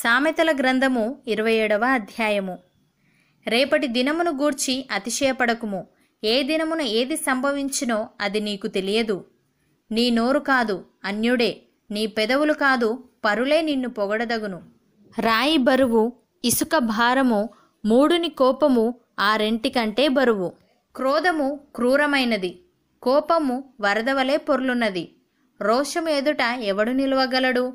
సామెతల గ్రంథము ఇరవై ఏడవ అధ్యాయము రేపటి దినమును గూర్చి అతిశయపడకుము ఏ దినమున ఏది సంభవించినో అది నీకు తెలియదు నీ నోరు కాదు అన్యుడే నీ పెదవులు కాదు పరులే నిన్ను పొగడదగును రాయి బరువు ఇసుక భారము మూడుని కోపము ఆ కంటే బరువు క్రోధము క్రూరమైనది కోపము వరదవలే పొర్లున్నది రోషము ఎదుట ఎవడు నిలవగలడు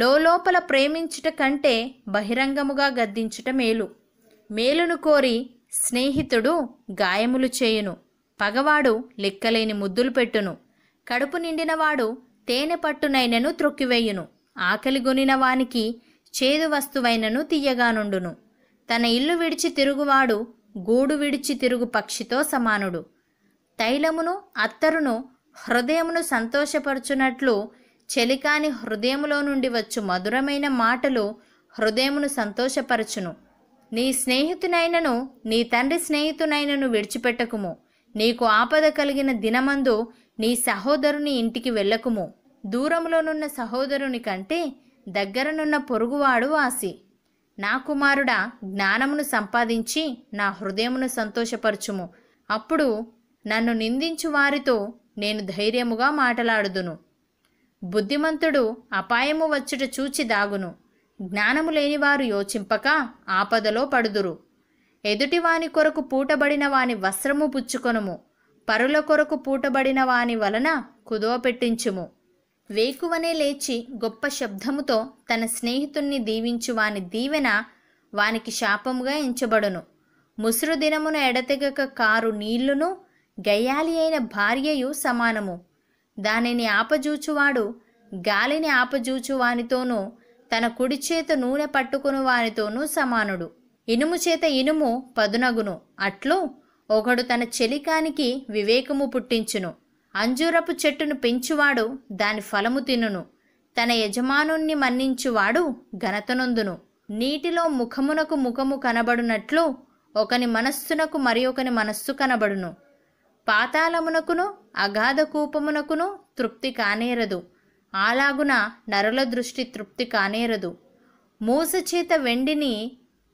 లోపల ప్రేమించుట కంటే బహిరంగముగా గద్దించుట మేలు మేలును కోరి స్నేహితుడు గాయములు చేయును పగవాడు లెక్కలేని ముద్దులు పెట్టును కడుపు నిండినవాడు తేనె పట్టునైనను త్రొక్కివేయును ఆకలి వానికి చేదు వస్తువైనను తీయగానుండును తన ఇల్లు విడిచి తిరుగువాడు గూడు విడిచి తిరుగు పక్షితో సమానుడు తైలమును అత్తరును హృదయమును సంతోషపరచునట్లు చెలికాని హృదయములో నుండి వచ్చు మధురమైన మాటలు హృదయమును సంతోషపరచును నీ స్నేహితునైనను నీ తండ్రి స్నేహితునైనను విడిచిపెట్టకుము నీకు ఆపద కలిగిన దినమందు నీ సహోదరుని ఇంటికి వెళ్ళకుము దూరంలోనున్న సహోదరుని కంటే దగ్గరనున్న పొరుగువాడు వాసి నా కుమారుడా జ్ఞానమును సంపాదించి నా హృదయమును సంతోషపరచుము అప్పుడు నన్ను నిందించు వారితో నేను ధైర్యముగా మాటలాడుదును బుద్ధిమంతుడు అపాయము వచ్చుట చూచి దాగును జ్ఞానము లేనివారు యోచింపక ఆపదలో పడుదురు ఎదుటివాని కొరకు పూటబడిన వాని వస్త్రము పుచ్చుకొనుము పరుల కొరకు పూటబడిన వాని వలన కుదోపెట్టించుము వేకువనే లేచి గొప్ప శబ్దముతో తన స్నేహితుణ్ణి దీవించు వాని దీవెన వానికి శాపముగా ఎంచబడును ముసురు దినమున ఎడతెగక కారు నీళ్లును గయ్యాలి అయిన భార్యయు సమానము దానిని ఆపజూచువాడు గాలిని ఆపజూచు తన కుడి చేత నూనె పట్టుకుని వానితోనూ సమానుడు ఇనుము చేత ఇనుము పదునగును అట్లు ఒకడు తన చెలికానికి వివేకము పుట్టించును అంజూరపు చెట్టును పెంచువాడు దాని ఫలము తినును తన యజమానుణ్ణి మన్నించువాడు ఘనతనొందును నీటిలో ముఖమునకు ముఖము కనబడునట్లు ఒకని మనస్సునకు మరి ఒకని మనస్సు కనబడును పాతాళమునకును అగాధ కూపమునకును తృప్తి కానేరదు అలాగున నరుల దృష్టి తృప్తి కానేరదు మూసచేత వెండిని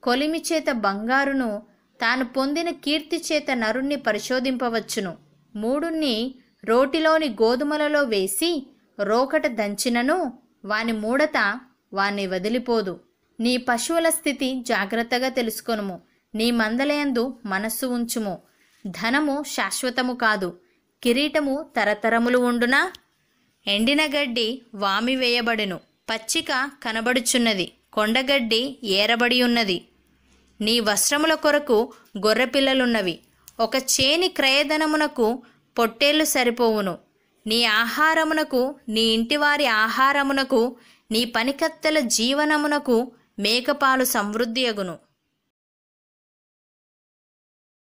కొలిమి చేత బంగారును తాను పొందిన కీర్తి చేత నరుణ్ణి పరిశోధింపవచ్చును మూడుణ్ణి రోటిలోని గోధుమలలో వేసి రోకట దంచినను వాని మూడత వాణ్ణి వదిలిపోదు నీ పశువుల స్థితి జాగ్రత్తగా తెలుసుకొనుము నీ మందలయందు మనస్సు ఉంచుము ధనము శాశ్వతము కాదు కిరీటము తరతరములు ఉండునా ఎండిన గడ్డి వామి వేయబడును పచ్చిక కనబడుచున్నది కొండగడ్డి ఏరబడి ఉన్నది నీ వస్త్రముల కొరకు గొర్రెపిల్లలున్నవి ఒక చేని క్రయధనమునకు పొట్టేళ్లు సరిపోవును నీ ఆహారమునకు నీ ఇంటివారి ఆహారమునకు నీ పనికత్తెల జీవనమునకు మేకపాలు అగును